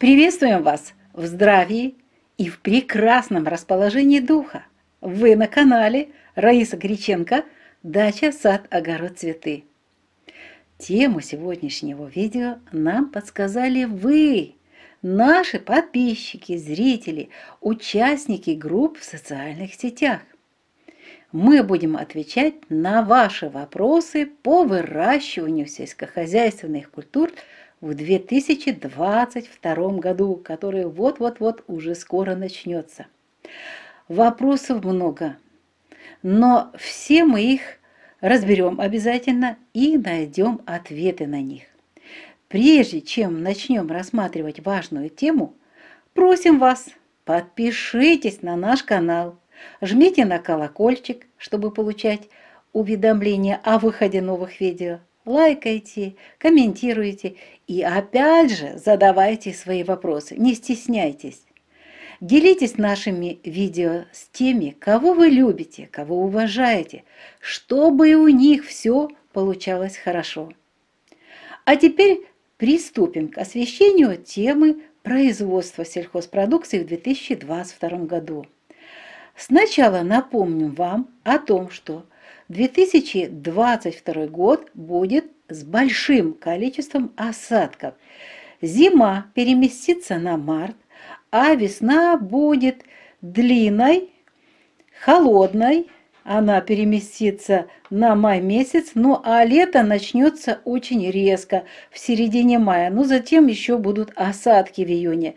Приветствуем вас в здравии и в прекрасном расположении духа. Вы на канале Раиса Гриченко «Дача, сад, огород, цветы». Тему сегодняшнего видео нам подсказали вы, наши подписчики, зрители, участники групп в социальных сетях. Мы будем отвечать на ваши вопросы по выращиванию сельскохозяйственных культур – в 2022 году, который вот-вот-вот уже скоро начнется. Вопросов много, но все мы их разберем обязательно и найдем ответы на них. Прежде чем начнем рассматривать важную тему, просим вас, подпишитесь на наш канал, жмите на колокольчик, чтобы получать уведомления о выходе новых видео – лайкайте, комментируйте и опять же задавайте свои вопросы, не стесняйтесь. Делитесь нашими видео с теми, кого вы любите, кого уважаете, чтобы у них все получалось хорошо. А теперь приступим к освещению темы производства сельхозпродукции в 2022 году. Сначала напомним вам о том, что – 2022 год будет с большим количеством осадков. Зима переместится на март, а весна будет длинной, холодной, она переместится на май месяц, ну а лето начнется очень резко, в середине мая, но ну, затем еще будут осадки в июне.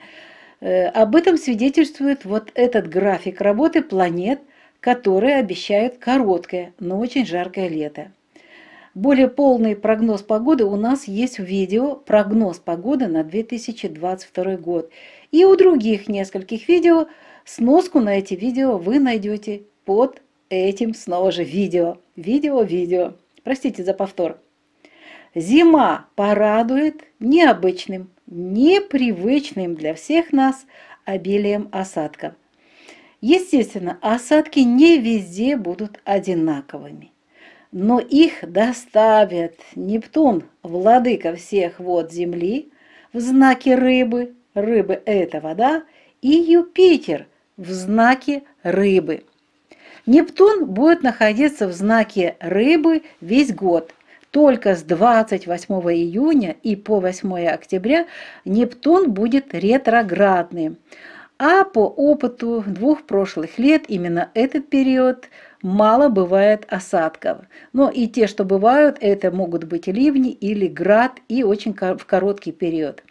Э, об этом свидетельствует вот этот график работы планет – которые обещают короткое, но очень жаркое лето. Более полный прогноз погоды у нас есть в видео «Прогноз погоды на 2022 год». И у других нескольких видео сноску на эти видео вы найдете под этим снова же видео. Видео, видео. Простите за повтор. Зима порадует необычным, непривычным для всех нас обилием осадков. Естественно, осадки не везде будут одинаковыми. Но их доставят Нептун, владыка всех вод Земли, в знаке рыбы, рыбы – это вода, и Юпитер в знаке рыбы. Нептун будет находиться в знаке рыбы весь год. Только с 28 июня и по 8 октября Нептун будет ретроградным. А по опыту двух прошлых лет именно этот период мало бывает осадков. Но и те, что бывают, это могут быть ливни или град, и очень в короткий период.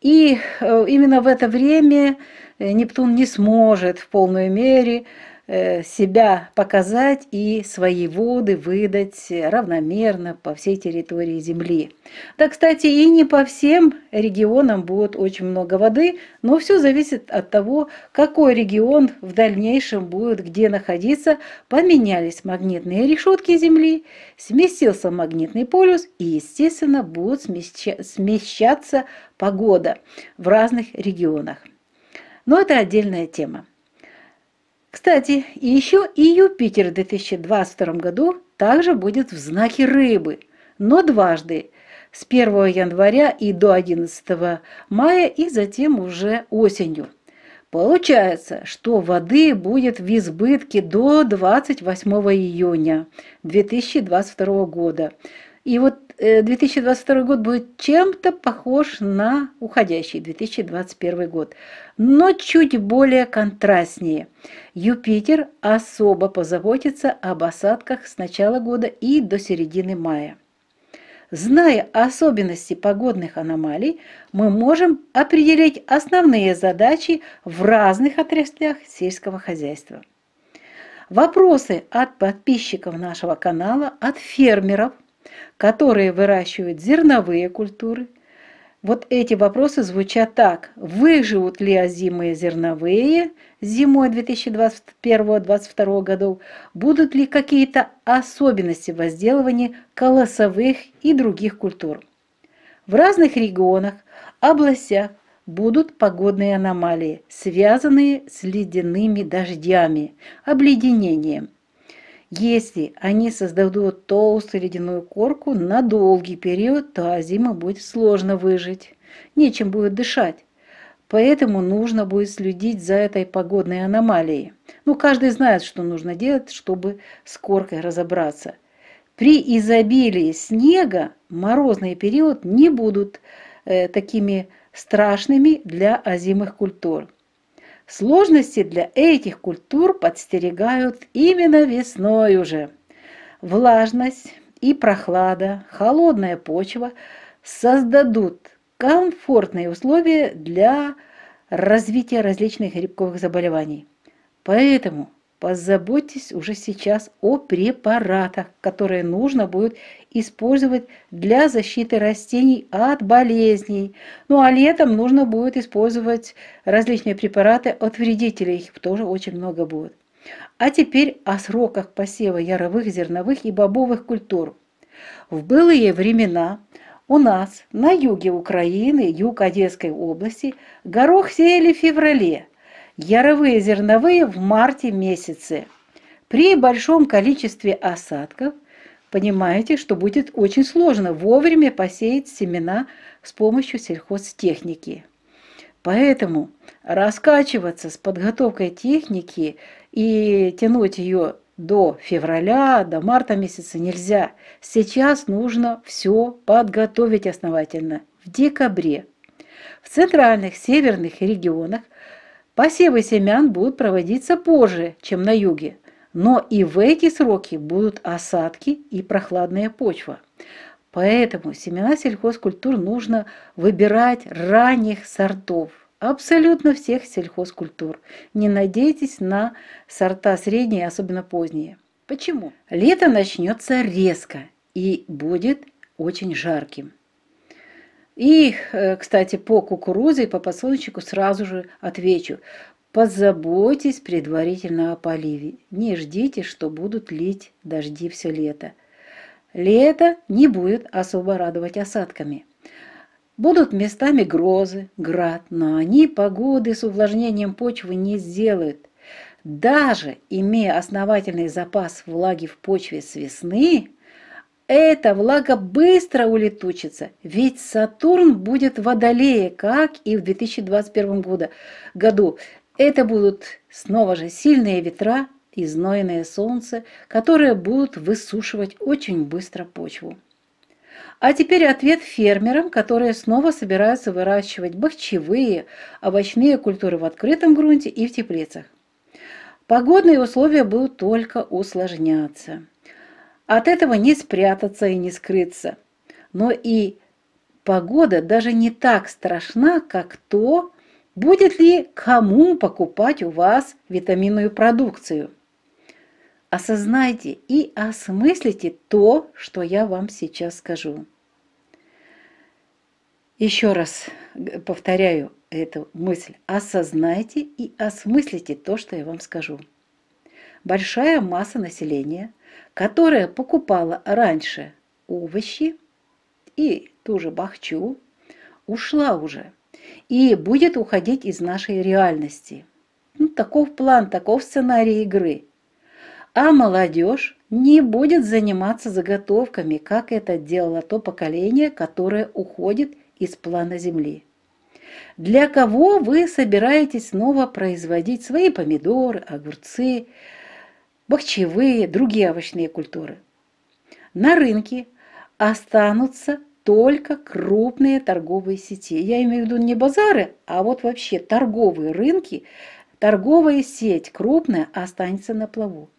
И э, именно в это время Нептун не сможет в полной мере Э, себя показать и свои воды выдать равномерно по всей территории Земли. Да, кстати, и не по всем регионам будет очень много воды, но все зависит от того, какой регион в дальнейшем будет где находиться. Поменялись магнитные решетки Земли, сместился магнитный полюс и, естественно, будет смещаться погода в разных регионах. Но это отдельная тема. Кстати, еще и Юпитер в 2022 году также будет в знаке рыбы, но дважды – с 1 января и до 11 мая, и затем уже осенью. Получается, что воды будет в избытке до 28 июня 2022 года. И вот 2022 э, год будет чем-то похож на уходящий 2021 год, но чуть более контрастнее. Юпитер особо позаботится об осадках с начала года и до середины мая. Зная особенности погодных аномалий, мы можем определить основные задачи в разных отраслях сельского хозяйства. Вопросы от подписчиков нашего канала, от фермеров, которые выращивают зерновые культуры. Вот эти вопросы звучат так. Выживут ли озимые зерновые зимой 2021-2022 годов? Будут ли какие-то особенности возделывания колосовых и других культур? В разных регионах, областях будут погодные аномалии, связанные с ледяными дождями, обледенением, если они создадут толстую ледяную корку, на долгий период то зима будет сложно выжить, нечем будет дышать. Поэтому нужно будет следить за этой погодной аномалией. Ну, каждый знает, что нужно делать, чтобы с коркой разобраться. При изобилии снега морозный период не будут э, такими страшными для озимых культур. Сложности для этих культур подстерегают именно весной уже. Влажность и прохлада, холодная почва создадут комфортные условия для развития различных грибковых заболеваний. Поэтому позаботьтесь уже сейчас о препаратах, которые нужно будет использовать для защиты растений от болезней. Ну а летом нужно будет использовать различные препараты от вредителей, их тоже очень много будет. А теперь о сроках посева яровых, зерновых и бобовых культур. В былые времена у нас на юге Украины, юг Одесской области, горох сеяли в феврале – яровые зерновые в марте месяце. При большом количестве осадков понимаете, что будет очень сложно вовремя посеять семена с помощью сельхозтехники. Поэтому раскачиваться с подготовкой техники и тянуть ее до февраля, до марта месяца нельзя. Сейчас нужно все подготовить основательно в декабре. В центральных северных регионах Посевы семян будут проводиться позже, чем на юге, но и в эти сроки будут осадки и прохладная почва. Поэтому семена сельхозкультур нужно выбирать ранних сортов, абсолютно всех сельхозкультур. Не надейтесь на сорта средние, особенно поздние. Почему? Лето начнется резко и будет очень жарким. И, э, кстати, по кукурузе и по подсолнечнику сразу же отвечу. Позаботьтесь предварительно о поливе. Не ждите, что будут лить дожди все лето. Лето не будет особо радовать осадками. Будут местами грозы, град, но они погоды с увлажнением почвы не сделают. Даже имея основательный запас влаги в почве с весны – эта влага быстро улетучится, ведь Сатурн будет в Водолее, как и в 2021 году. году. Это будут снова же сильные ветра и знойное солнце, которые будут высушивать очень быстро почву. А теперь ответ фермерам, которые снова собираются выращивать бахчевые, овощные культуры в открытом грунте и в теплицах. Погодные условия будут только усложняться. От этого не спрятаться и не скрыться. Но и погода даже не так страшна, как то, будет ли кому покупать у вас витаминную продукцию. Осознайте и осмыслите то, что я вам сейчас скажу. Еще раз повторяю эту мысль. Осознайте и осмыслите то, что я вам скажу. Большая масса населения – которая покупала раньше овощи и ту же бахчу, ушла уже и будет уходить из нашей реальности. Ну, таков план, таков сценарий игры. А молодежь не будет заниматься заготовками, как это делало то поколение, которое уходит из плана Земли. Для кого вы собираетесь снова производить свои помидоры, огурцы, бахчевые, другие овощные культуры. На рынке останутся только крупные торговые сети. Я имею в виду не базары, а вот вообще торговые рынки, торговая сеть крупная останется на плаву.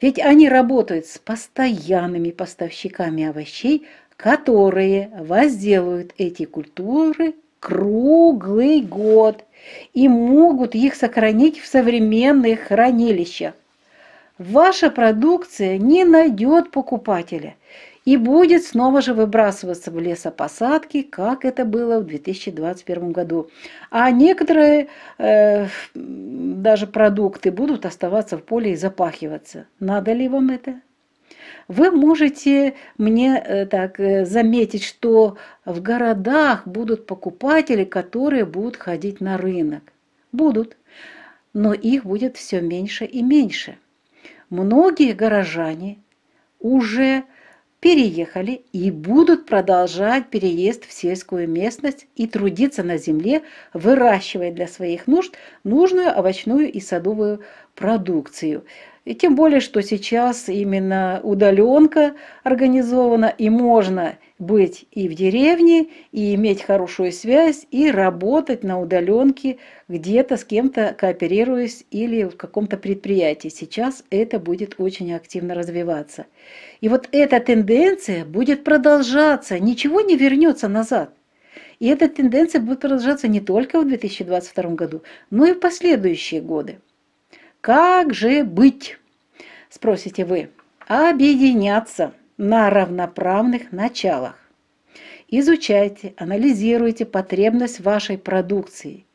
Ведь они работают с постоянными поставщиками овощей, которые возделывают эти культуры круглый год и могут их сохранить в современных хранилищах ваша продукция не найдет покупателя и будет снова же выбрасываться в лесопосадки, как это было в 2021 году. А некоторые э, даже продукты будут оставаться в поле и запахиваться. Надо ли вам это? Вы можете мне э, так э, заметить, что в городах будут покупатели, которые будут ходить на рынок. Будут, но их будет все меньше и меньше многие горожане уже переехали и будут продолжать переезд в сельскую местность и трудиться на земле, выращивая для своих нужд нужную овощную и садовую продукцию. И тем более, что сейчас именно удаленка организована, и можно быть и в деревне, и иметь хорошую связь, и работать на удаленке где-то с кем-то кооперируясь или в каком-то предприятии. Сейчас это будет очень активно развиваться. И вот эта тенденция будет продолжаться, ничего не вернется назад. И эта тенденция будет продолжаться не только в 2022 году, но и в последующие годы. Как же быть? Спросите вы. Объединяться на равноправных началах. Изучайте, анализируйте потребность вашей продукции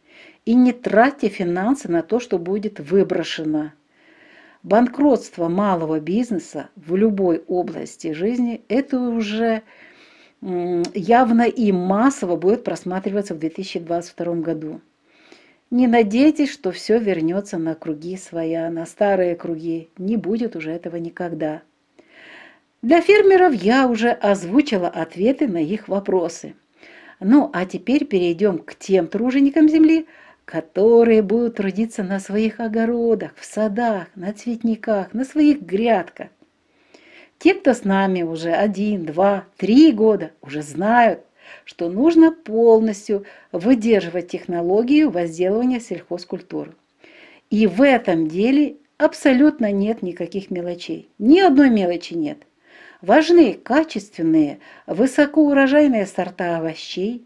и не тратьте финансы на то, что будет выброшено. Банкротство малого бизнеса в любой области жизни – это уже явно и массово будет просматриваться в 2022 году. Не надейтесь, что все вернется на круги своя, на старые круги. Не будет уже этого никогда. Для фермеров я уже озвучила ответы на их вопросы. Ну, а теперь перейдем к тем труженикам земли, которые будут трудиться на своих огородах, в садах, на цветниках, на своих грядках. Те, кто с нами уже один, два, три года, уже знают, что нужно полностью выдерживать технологию возделывания сельхозкультур. И в этом деле абсолютно нет никаких мелочей. Ни одной мелочи нет. Важны качественные, высокоурожайные сорта овощей,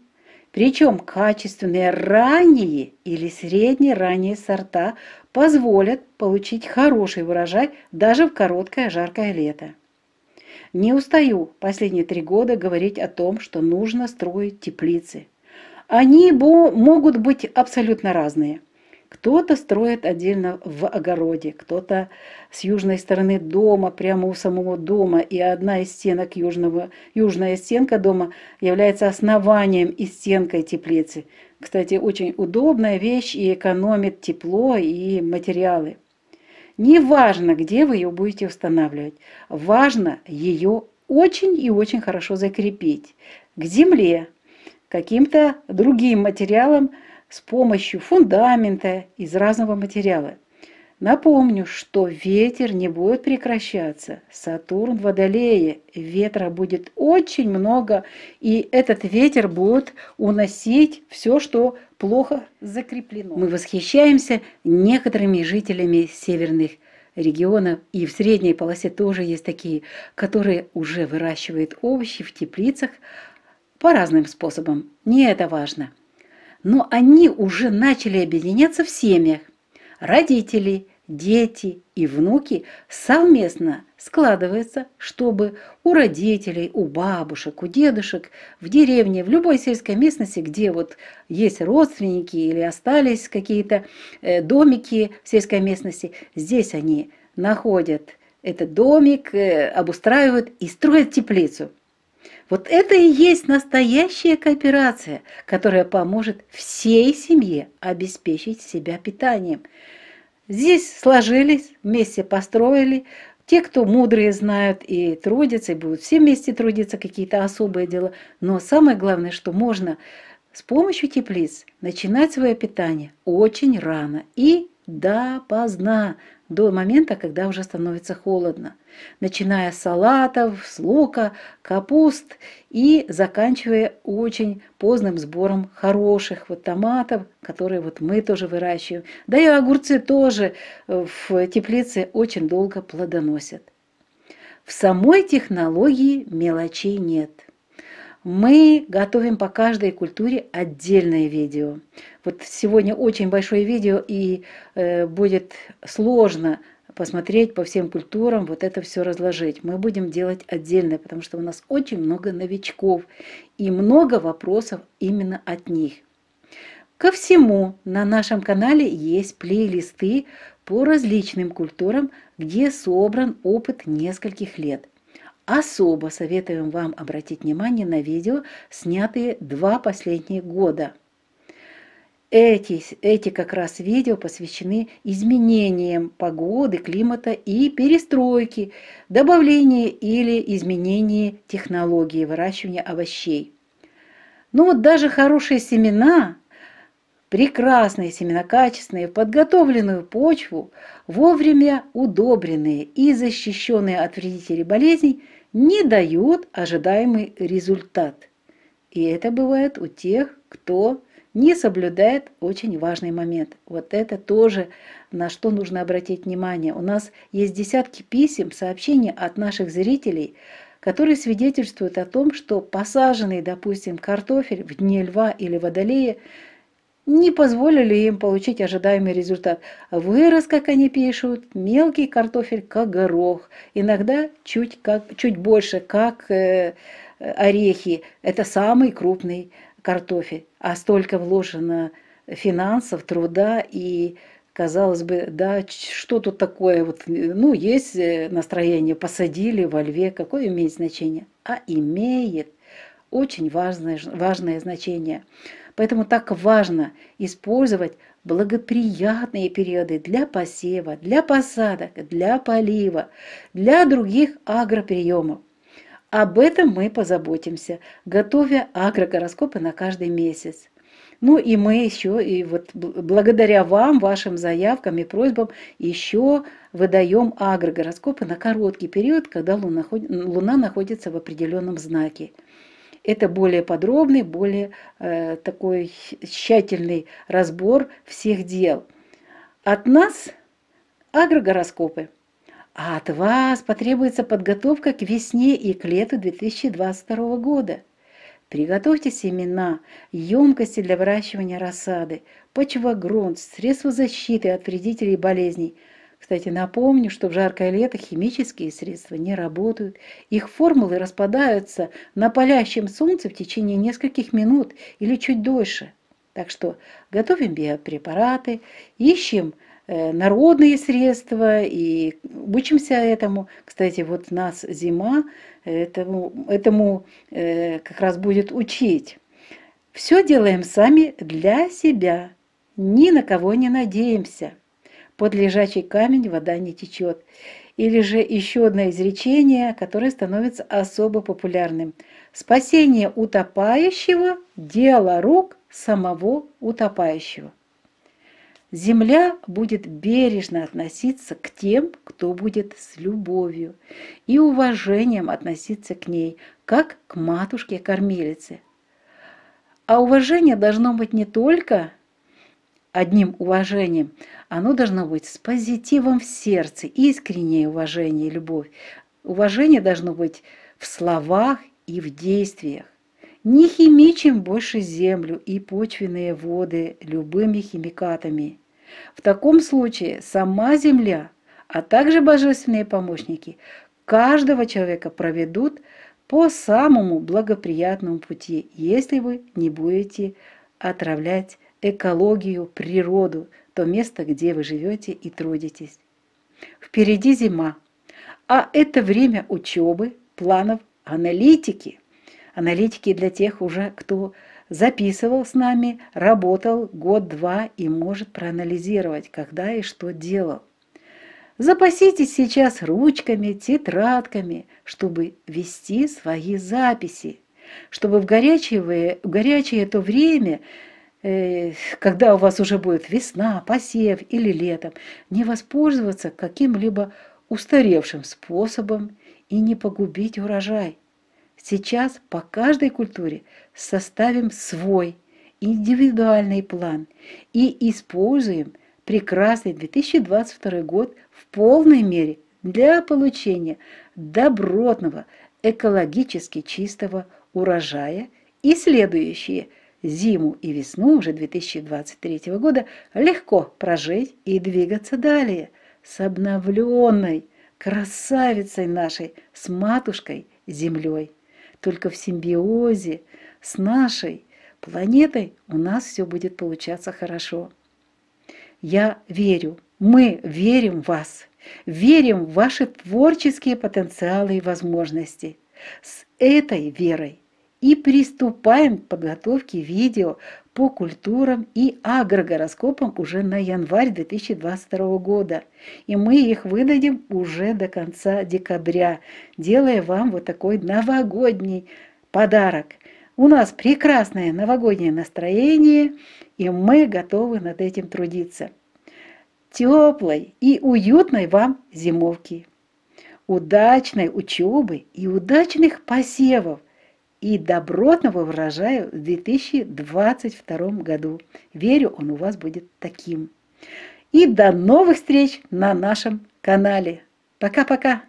причем качественные ранние или средние ранние сорта позволят получить хороший урожай даже в короткое жаркое лето. Не устаю последние три года говорить о том, что нужно строить теплицы. Они могут быть абсолютно разные. Кто-то строит отдельно в огороде, кто-то с южной стороны дома, прямо у самого дома. И одна из стенок южного, южная стенка дома является основанием и стенкой теплицы. Кстати, очень удобная вещь и экономит тепло и материалы. Не важно, где вы ее будете устанавливать, важно ее очень и очень хорошо закрепить к земле, каким-то другим материалом с помощью фундамента из разного материала. Напомню, что ветер не будет прекращаться. Сатурн в Водолее, ветра будет очень много, и этот ветер будет уносить все, что плохо закреплено. Мы восхищаемся некоторыми жителями северных регионов, и в средней полосе тоже есть такие, которые уже выращивают овощи в теплицах по разным способам. Не это важно. Но они уже начали объединяться в семьях родителей, дети и внуки совместно складывается, чтобы у родителей, у бабушек, у дедушек в деревне, в любой сельской местности, где вот есть родственники или остались какие-то э, домики в сельской местности, здесь они находят этот домик, э, обустраивают и строят теплицу. Вот это и есть настоящая кооперация, которая поможет всей семье обеспечить себя питанием. Здесь сложились, вместе построили. Те, кто мудрые знают и трудятся, и будут все вместе трудиться, какие-то особые дела. Но самое главное, что можно с помощью теплиц начинать свое питание очень рано и допоздна до момента, когда уже становится холодно, начиная с салатов, с лука, капуст и заканчивая очень поздным сбором хороших вот томатов, которые вот мы тоже выращиваем. Да и огурцы тоже э, в теплице очень долго плодоносят. В самой технологии мелочей нет – мы готовим по каждой культуре отдельное видео. Вот сегодня очень большое видео, и э, будет сложно посмотреть по всем культурам, вот это все разложить. Мы будем делать отдельное, потому что у нас очень много новичков и много вопросов именно от них. Ко всему на нашем канале есть плейлисты по различным культурам, где собран опыт нескольких лет. Особо советуем вам обратить внимание на видео, снятые два последних года. Эти, эти как раз видео посвящены изменениям погоды, климата и перестройки, добавлению или изменению технологии выращивания овощей. Ну вот даже хорошие семена прекрасные семенокачественные, подготовленную почву, вовремя удобренные и защищенные от вредителей болезней, не дают ожидаемый результат. И это бывает у тех, кто не соблюдает очень важный момент. Вот это тоже на что нужно обратить внимание. У нас есть десятки писем, сообщений от наших зрителей, которые свидетельствуют о том, что посаженный, допустим, картофель в дне льва или водолея не позволили им получить ожидаемый результат. Вырос, как они пишут, мелкий картофель, как горох, иногда чуть, как, чуть больше, как э, орехи. Это самый крупный картофель. А столько вложено финансов, труда и казалось бы, да, что тут такое, вот, ну, есть э, настроение, посадили во льве, какое имеет значение? А имеет очень важное, важное значение. Поэтому так важно использовать благоприятные периоды для посева, для посадок, для полива, для других агроприемов. Об этом мы позаботимся, готовя агрогороскопы на каждый месяц. Ну и мы еще, и вот благодаря вам, вашим заявкам и просьбам, еще выдаем агрогороскопы на короткий период, когда Луна, Луна находится в определенном знаке. Это более подробный, более э, такой тщательный разбор всех дел. От нас агрогороскопы. А от вас потребуется подготовка к весне и к лету 2022 года. Приготовьте семена, емкости для выращивания рассады, почва, грунт, средства защиты от вредителей и болезней – кстати, напомню, что в жаркое лето химические средства не работают. Их формулы распадаются на палящем солнце в течение нескольких минут или чуть дольше. Так что готовим биопрепараты, ищем э, народные средства и учимся этому. Кстати, вот нас зима этому, этому э, как раз будет учить. Все делаем сами для себя, ни на кого не надеемся под лежачий камень вода не течет. Или же еще одно изречение, которое становится особо популярным. Спасение утопающего – дело рук самого утопающего. Земля будет бережно относиться к тем, кто будет с любовью и уважением относиться к ней, как к матушке-кормилице. А уважение должно быть не только одним уважением, оно должно быть с позитивом в сердце, искреннее уважение и любовь. Уважение должно быть в словах и в действиях. Не химичим больше землю и почвенные воды любыми химикатами. В таком случае сама земля, а также божественные помощники каждого человека проведут по самому благоприятному пути, если вы не будете отравлять экологию, природу, то место, где вы живете и трудитесь. Впереди зима, а это время учебы, планов, аналитики. Аналитики для тех уже, кто записывал с нами, работал год-два и может проанализировать, когда и что делал. Запаситесь сейчас ручками, тетрадками, чтобы вести свои записи, чтобы в горячее, в горячее это время – Э, когда у вас уже будет весна, посев или летом, не воспользоваться каким-либо устаревшим способом и не погубить урожай. Сейчас по каждой культуре составим свой индивидуальный план и используем прекрасный 2022 год в полной мере для получения добротного, экологически чистого урожая и следующие – зиму и весну уже 2023 года легко прожить и двигаться далее с обновленной красавицей нашей, с матушкой Землей. Только в симбиозе с нашей планетой у нас все будет получаться хорошо. Я верю, мы верим в вас, верим в ваши творческие потенциалы и возможности. С этой верой и приступаем к подготовке видео по культурам и агрогороскопам уже на январь 2022 года. И мы их выдадим уже до конца декабря, делая вам вот такой новогодний подарок. У нас прекрасное новогоднее настроение, и мы готовы над этим трудиться. Теплой и уютной вам зимовки, удачной учебы и удачных посевов – и добротного выражаю в 2022 году. Верю, он у вас будет таким. И до новых встреч на нашем канале. Пока-пока!